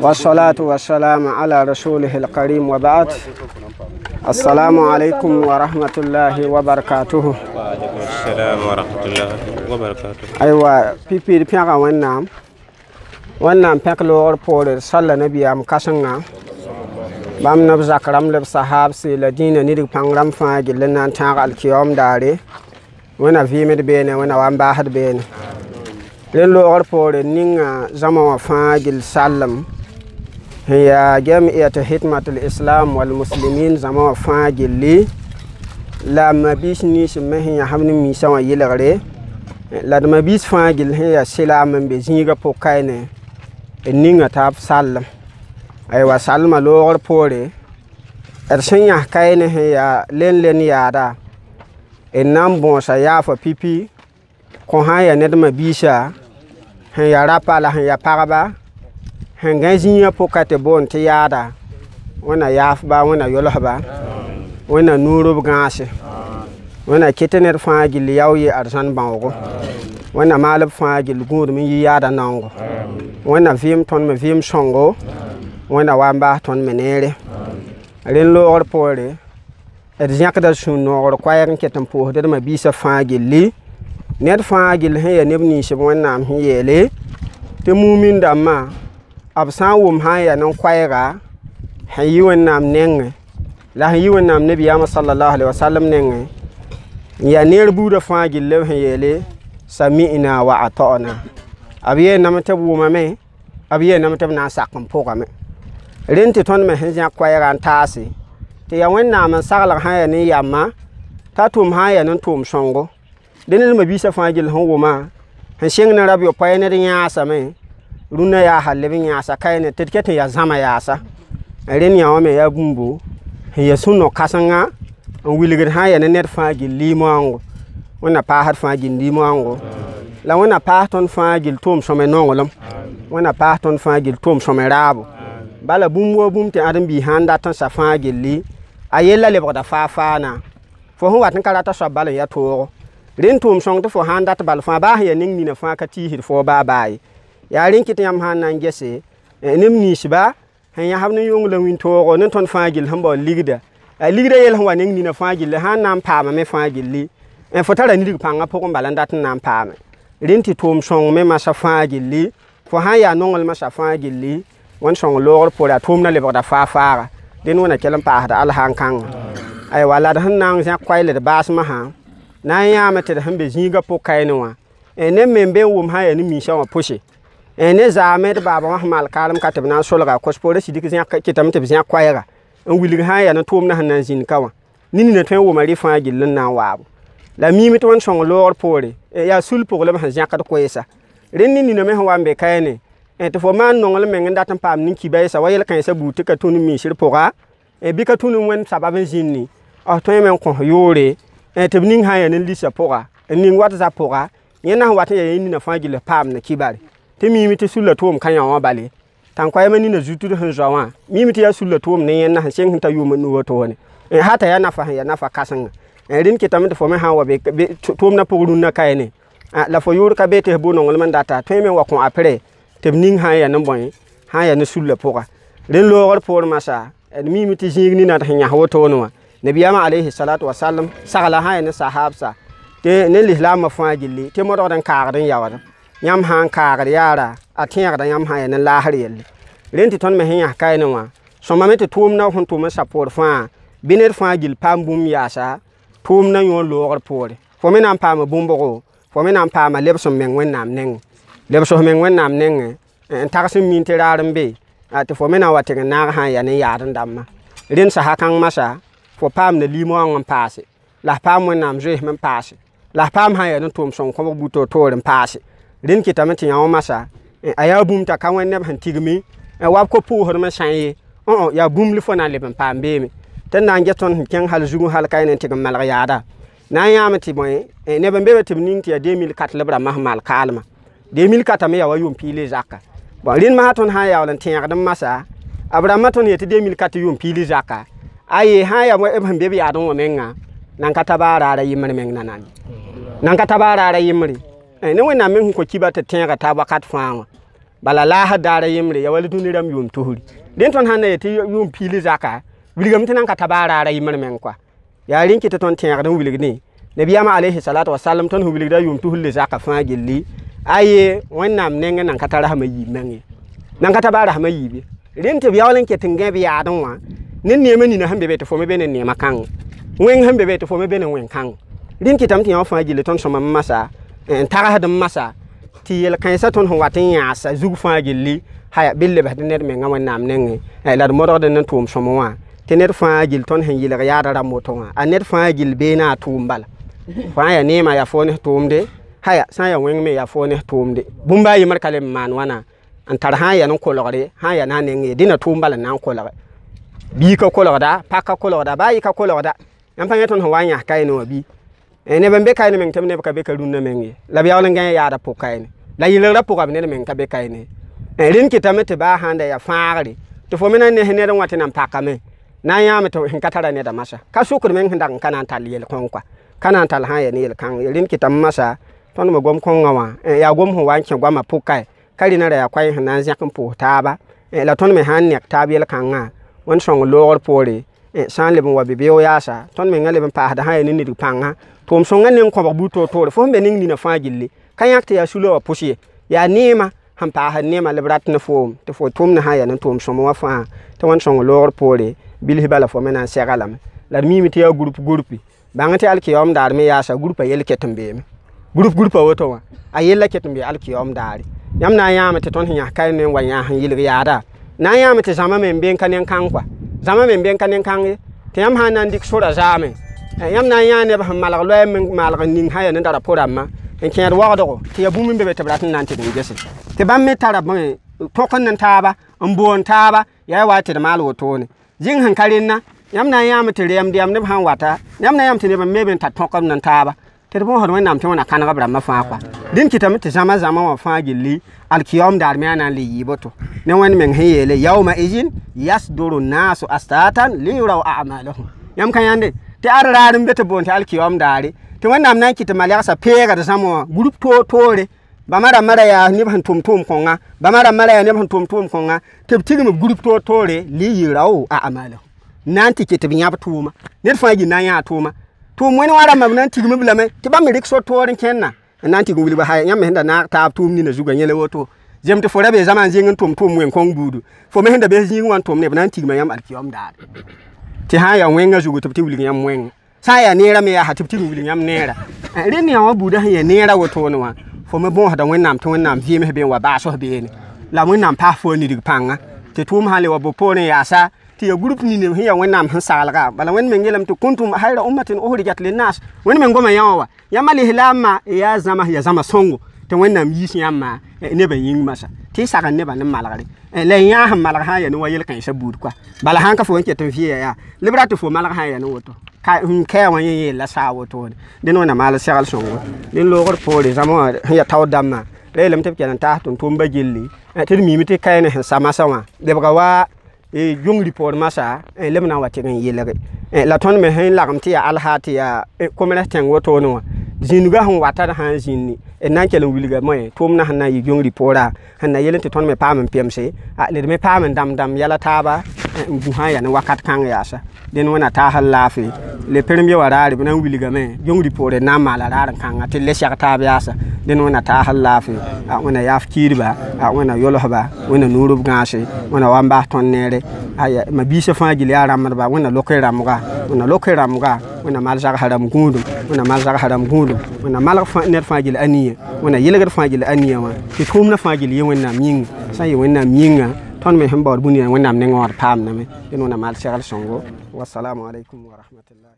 wasalatu wasalamu ala rasulihil karim wa ba'at assalamu alaikum wa rahmatullahi wa barakatuhu aiwa pipi pyaga wannan wannan pyak lor pore salla na biyam kasanga bam na zakram leb sahab se la dina nidig pangram fa gillan nan ta alkiyom dare wana vimid bene wani ba hadu bene le loogr poore ninga zãma wã fãa gill sallem n yaa gem ɛɛtɩ hikmatul islam walmuslimin zãma wã fãa gilli la d mabiis nins me sẽn yãsb ne miisã wã yɩlgre la d mabiis fãa gill sẽn yaa sɩlaam n be zĩigã pʋg-kaene d ninga taab sallem aywa salma loogr poore d sẽn yãs kaene sẽn yaa len len yaada d na n bõosa yaafa pipi kõ sã n yaa ned mabiisa sẽn yaa rapa la sẽn yaa pagba sẽn gã zĩigã pʋka tɩ boon tɩ yaada wẽnna yaafba wẽnna yʋlsba wẽnna nuurb gãase wẽnna kɩtɩ ned fãa gill yao yɩ arzãn bãoogo wẽnna maalb fãa gill gũudm n yi yaada nango wẽnna vɩɩm tõnd me vɩɩm sõngo wẽnna wa n baas tõnd me neere rẽn loogr poore d zẽkda sũ-noogr koɛɛg er n ket n pʋʋsd d mabiisã fãa gilli ned fãa gill sẽn yaa neb ninsb wẽnnaam sẽn yeele tɩ mumin dãmbã b sã n wʋm sã n yaa nen koɛɛga sẽn yi wẽnnaam nengẽ la sẽn yi wẽnnaam nebiyaamã salallahu alaihi wasallam nengẽ n yaa neer buudã fãa gill b sẽn yeele sami'na wa ata'na b nam tɩ b wʋmame b yeename tɩ b na n sak n pʋgame rẽnd tɩ tõnd me sẽn zãk koɛɛga n taase tɩ yaa wẽnnaam n saglg sã n yaa ne yamma t'a tʋʋm sã n yaa ne tʋʋm sõngo dẽnd ma biisã fãa gel sẽn wʋma sẽn seng ne rab yopa ned yãasame rũnã yaasa leb yãasa kaene tɩ d ket n yaa zãma yaasa rẽnd yã wã me yaa bũmbo sẽn yaa sũ-no-kãsengã n wilgd sã n yaa ne ned fãa gel liim wãngo wẽnna paasd fãa gel liim wãngo la wẽnna paas tõnd fãa gel tʋʋm sõme nonglem wẽnna paas tõnd fãa gel tʋʋm sõme raabo bala bũmb wa bũmb tɩ ãdem-biis sã n dat n sa fãa gelli a yella lebgda faa faana fo sẽn wat n ka rata soab bal n yaa toogo rin tʋʋm sõng tɩ fo sãn dat bal fa baasẽ yaa eh, eh, ning nina fãa ka tiisd fo baa baaye yaa rẽ kɩ tɩ yãmb sãn na n gese neb niisba sẽn yãsb ne yʋng la wĩntoogo ne tõnd fãa gill sẽn baool ligda a ligda yel sẽn wa ning nina fãa gilli sãn eh, na n paamame fãa gilli fo tara nirg pãngã pʋgẽ bala n dat n na n paame rẽn tɩ tʋʋm sõngme masã fãa gilli fo sãn yaa nongl masã fãa gilli wẽnd sõng loogr pʋra tʋʋmdã lebgda faa faaga dẽnd wẽna kell n paasda alsã n kãngã ah. aywa la d sẽn na n zẽk koɛɛld baas masã na n yãame tɩ d sẽn be zĩigã pʋkaɛnẽ wã ne meŋ be n wʋm sã yaa ne miisã wã pʋse ne zaame d baaba wã sẽn mall tɩ b na n solga kos poorã sidg kɩtame tɩ b zẽk koɛɛga n wilg sã n yaa ne tʋʋmdã sẽn na n zĩnd ka wã ninina tõe n wʋma rɩ fãa gill na n waabo la miime tɩ wẽnd sõng loogr poore yaa sul pʋglem sẽn zẽkd koɛɛsa rẽnd ne nina me sẽn wa n be kaɛɛne tɩ fo maan nongl meng n dat n paam nin-kiba yɛsa wa yel-kãensã buud tɩ ka tũnd miisr pʋga bɩ ka tũnd wẽnd sabab n zĩnni tõe me n kõs yoore Eh, tɩ b ning sã n ne lisa pʋga n eh, ning wat za pʋga yẽ wat n yaa yẽ nina fãa gilli paam ne kibare tɩ miime tɩ sulla tʋʋm kã yã wã bale tãn koɛɛmã nina zutd sẽn zoa wã miime tɩ yaa sulla tʋʋm ne yẽnna sẽn ta yʋʋm n nuga toone ha t'a yaa nafa sẽn yaa nafa kãsenga rẽnd kɩtame tɩ fo me sãn wa be tʋʋmdã pʋg rũnnã ka yene ah, la fo yʋʋr ka be tɩ f bʋ data tõe me wa kõ a prɛ tɩ b ning sã n ne bõe sã n yaa ne sulla pʋga rẽnd loogr pʋʋr masã d eh, miime tɩ zĩig nina nabiyama alayhi salatu wasallam sagla sã ne sahabsa tɩ ne lislaamã fãa gilli tɩ modgd n kaagd n yaood yãmb sã n kaagd yaara a tẽegda yãmb sã ya ne laasr yelle rẽn tɩ tõnd me sẽn yãs kaene wã sõmame tɩ tʋʋmdã e sa poor fãa bɩ ned fãa gill paam bũmb yaasa tʋʋmdã yõor loogr poore fo me na n paama bũmbgo fo me na n paama lebs n meng wẽnnaam nengẽ lebs f meng wẽnnaam nengẽ n min tɩ raar n fo me na n wa tɩg ya ne yaad n dãmbã rẽnd sasa masa fo paam na liim wãng n paase la paam wẽnnaam zoeesm n paase la paam sã n yaa ne tʋʋm sõng kõbg buto toor n paase rẽnd kɩtame tɩ yã wã masa a yaa t'a ka wẽn neb sẽn tigmi n wab ko pʋʋsdm n sã n ye õ yaa bũmb le fo na n leb paam beeme tɩ n na n get tõnd hal zugẽ hal ka ne tɩg n yaada na n yãame tɩ bõe neb n be be tɩ b ning tɩ 2004 lebra ma sẽn 2004 me yaa wa yʋm-piile zaka bõn rẽnd masã tõnd sã n yaool n tẽegd n masa b rãmbã tõnd 2004 yʋm-piili zaka aye ha ya mo ebam bebi adon wa menga nan ka tabara ara yimri meng nanan nan ka tabara ara yimri eh ne wena men ko kiba ta tenga ta ba kat fawa bala la ha dara yimri ya wali duniram yum tuhuri den ton hanne ti yum pili zaka wilgam tinan ka tabara ara yimri meng kwa ya rinki ta ton tenga don wilgni nabiyama alaihi salatu wasallam ton hu wilgda yum tuhuli zaka fa gelli aye wẽnnaam nengẽ nan ka ta yi yiib nange nan ka ta baa yi yiibe rẽn tɩ b n ket n gẽb ne nieme ni na hambe bete fo me bene ne ma kan wen hambe bete fo me bene wen kan din ki tamti yo fa gile ton shoma masa en eh, tara hada masa ti yel kan sa ton ho watin ya sa zugu fa gile ha ya bille bete eh, ne me ngam nam ne ngi e la mo rode ne tum shoma wa te ne fa gile ton hen yile ya da ramu ton a ne fa gile be na tum bal fa ya ne ma ya fo ne tum de ha ya sa ya wen me ya fo ne tum de bumba yi markale man wana an tar ha ya no kolore ha ya na ne ngi dina tum bal na kolore bi ka kolgda pak ka kolgda baa yɩ ka kolgda yãmb pa yẽ tõnd sẽn wa yãs kaene wã bi eh, neb n be kaene meng tɩ b neb ka be ka rũnnã meng ye la b yagl n gã yaada pʋg kaene la yɩlgrã pʋga b ned meng ka be kaene eh, rẽnd kɩtame tɩ baa sãn da yaa fãagre tɩ fo me na n nes ned n wa tɩ nan na n yãame tɩ ka tara neda masa ka sʋkd meng sẽn dag n ka yel-kõng kɔa ka na n tall sãn ne yel-kãng rẽnd kɩtame masa tõnd me gom kõngã wã eh, yaa gom sẽn wa n kẽ goamã pʋg kae ka ra yaa koɛɛ sẽn na n zẽk n pʋʋs la tõnd me sãn neg taab yel-kãngã wan sõng loogr poore eh, sã n leb wa bebeoog yaasa tõnd mengã leb n paasda sã ya ne ned pãngã tʋʋm sõngã ning kõbg bu toor fo sẽn be ning nina fãa gilli ka yãk tɩ yaa sula wa pʋs yaa neema sẽn paasd neema leb rat ne foom tɩ fo tʋʋm ne sã ya ne tʋʋm sõm wã fãa tɩ wãn sõng loogr poore bilsi bala fo me na sɛga lame la d miime tɩ yaa gurup gurupi bãng tɩ alkiyaoom daar me yaasa gurupa yel ket n beeme gurup gurupa woto wã a yella ket n be alkiyaoom daare yãmb na n yãame tɩ tõnd sẽn yãs ne wa yãas n yaada na ya mete zama me mbien kan yan kan kwa zama me mbien kan yan kan ye te yam hanan dik sura zame eh, yam na ya ne ba malak loe me malak nin ha ya ndara pora ma en kyan ro wado ko te bu min bebe tabratin nan te ni gese te ban me tara ba tokon nan taba mbon taba ya wate da malu to ne jin hankalin na yam na ya mete riyam diam ne ba han wata yam na yam te ne ba meben ta tokon nan taba te bu ho ro nam te wona kan ga bra ma fa kwa din kitam te zama zama wa fa gilli alkiyom dar me anan li yibo to ne wani men heyele yawma ijin yasduru nasu astatan li yuraw a'malahum yam kan yande te ar rarum bete bonte alkiyom dare te wannam nan kiti malaksa pega da samo group to tore ba mara ya ne ban tum tum konga ba mara mara ya ne ban tum tum konga te tigim group to tore li yiraw a'malahum nan ti kiti binya tuma ne fa gi nan ya tuma to wani wara mabnan tigim blame te ba mi rikso kenna nan tig wilba ha yãmb sẽn da naag taab tʋʋm nina zugã yẽla woto zemd fo ra zãma zĩng n tʋm tʋʋm wẽn kõng buudu fo me sẽn da bes zĩig wã n tʋm neb na n tigma yãmb alkiom daad tɩ sã n yaa wẽngã zugu tɩ b tɩ wilg yãmb wẽng sã n yaa me yaa tɩ b tɩ wilg yãmb neera rẽ ne wã buudã sẽn yaa neerã wotone wã fo me bõosda wẽnnaam tɩ wẽnnaam vɩɩms wa baasos beene la wẽnnaam paas fo nirig pãnga tɩ tʋʋm sã le wa bo poorẽ yaasa ti ya grup nine sẽn ya wẽnnaam sẽn saalga bala wẽnd men yeelame to kuntum hayra ummatin lin nas wẽnd men goma yawa ya mali hilama ya zama zãma ya zãma sõngo tɩ wẽnnaam yi yãmbã amma e, ne ban yi masa ti nebã ne ban malgari y yãa sẽn malg sã ya ni wa kan kãensã kwa bala han ka fo wanke ket n vɩɩya yaa fo malg sã n ya ne woto ka hun wã wani yi la sa woto din maal mal shagal songo din poore zãma wã sẽn ya taw dãmbã ra yeelame tɩ b kell n taas tʋm tʋʋmba gilli e, tɩ d miime tɩ kaɛ ne wa Eh, jongri por masa eh, lem na n wa tɩg n yelge la tõnd me sẽn lagem tɩ yaa alha tɩ yaa komra tẽng wotone wã zĩndga sẽn wata d sãn zĩndi d na n kell n wilgame tʋʋmdã sẽn na n yɩ jongri poorã sẽn na yel tɩ tõnd me paam n pemse led me paam n dãmb dãmb yɛla taaba bu ha ya ne wakat kan ya sa den wana ta hal lafi le premier wa rari bana wili game jongri pore na mala raran kan ate le sha ta biya sa den wana ta hal lafi a wana yaf a yolo ba nuru ton nere aya ma bi sa ara mar ba lokai lokai mal haram mal haram mal fa aniya aniya wa ki tumna fa gili yewan na sai minga ton me hemba buniya wonnam ne ngor pamnami en wonam al cheikh al songo wassalamu aleykum wa rahmatullah